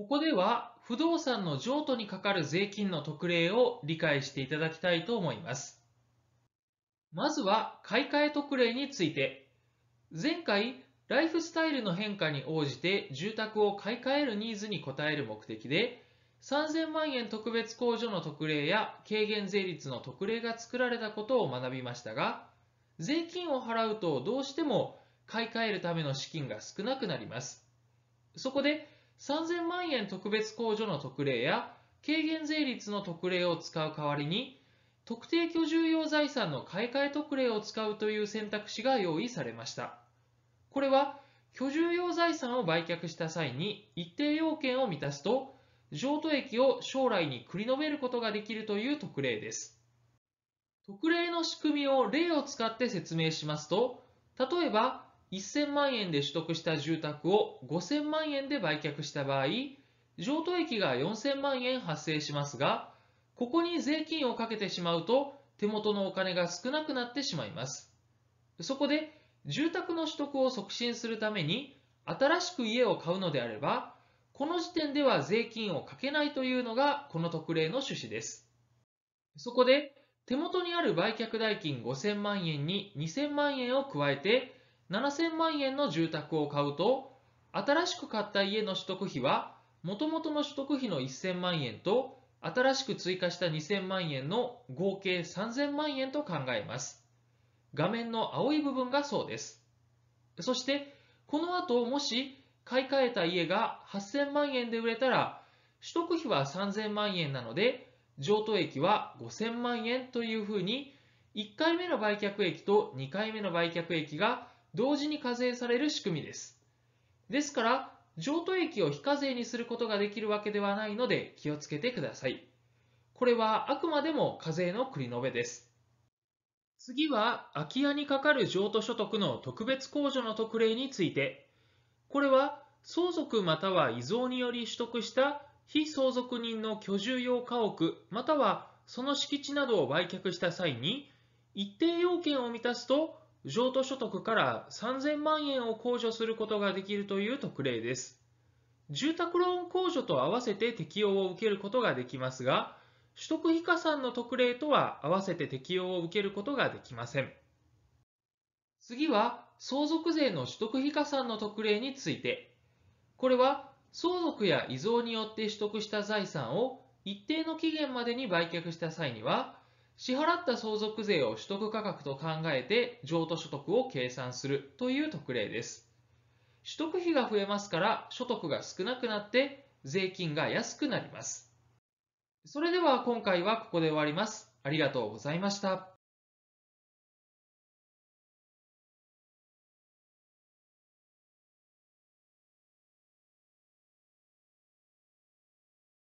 ここでは不動産の譲渡にかかる税金の特例を理解していただきたいと思います。まずは買い替え特例について。前回、ライフスタイルの変化に応じて住宅を買い替えるニーズに応える目的で、3000万円特別控除の特例や軽減税率の特例が作られたことを学びましたが、税金を払うとどうしても買い替えるための資金が少なくなります。そこで、3000万円特別控除の特例や軽減税率の特例を使う代わりに、特定居住用財産の買い替え特例を使うという選択肢が用意されました。これは、居住用財産を売却した際に一定要件を満たすと、譲渡益を将来に繰り延べることができるという特例です。特例の仕組みを例を使って説明しますと、例えば、1000万円で取得した住宅を5000万円で売却した場合、譲渡益が4000万円発生しますが、ここに税金をかけてしまうと手元のお金が少なくなってしまいます。そこで、住宅の取得を促進するために、新しく家を買うのであれば、この時点では税金をかけないというのがこの特例の趣旨です。そこで、手元にある売却代金5000万円に2000万円を加えて、7000万円の住宅を買うと、新しく買った家の取得費は、もともとの取得費の1000万円と、新しく追加した2000万円の合計3000万円と考えます。画面の青い部分がそうです。そして、この後もし買い替えた家が8000万円で売れたら、取得費は3000万円なので、譲渡益は5000万円というふうに、1回目の売却益と2回目の売却益が同時に課税される仕組みです。ですから、譲渡益を非課税にすることができるわけではないので気をつけてください。これはあくまでも課税の繰り延べです。次は空き家にかかる譲渡所得の特別控除の特例について。これは相続または遺贈により取得した非相続人の居住用家屋またはその敷地などを売却した際に一定要件を満たすと譲渡所得から3000万円を控除することができるという特例です。住宅ローン控除と合わせて適用を受けることができますが、取得非加算の特例とは合わせて適用を受けることができません。次は、相続税の取得非加算の特例について。これは、相続や遺贈によって取得した財産を一定の期限までに売却した際には、支払った相続税を取得価格と考えて譲渡所得を計算するという特例です。取得費が増えますから所得が少なくなって税金が安くなります。それでは今回はここで終わります。ありがとうございました。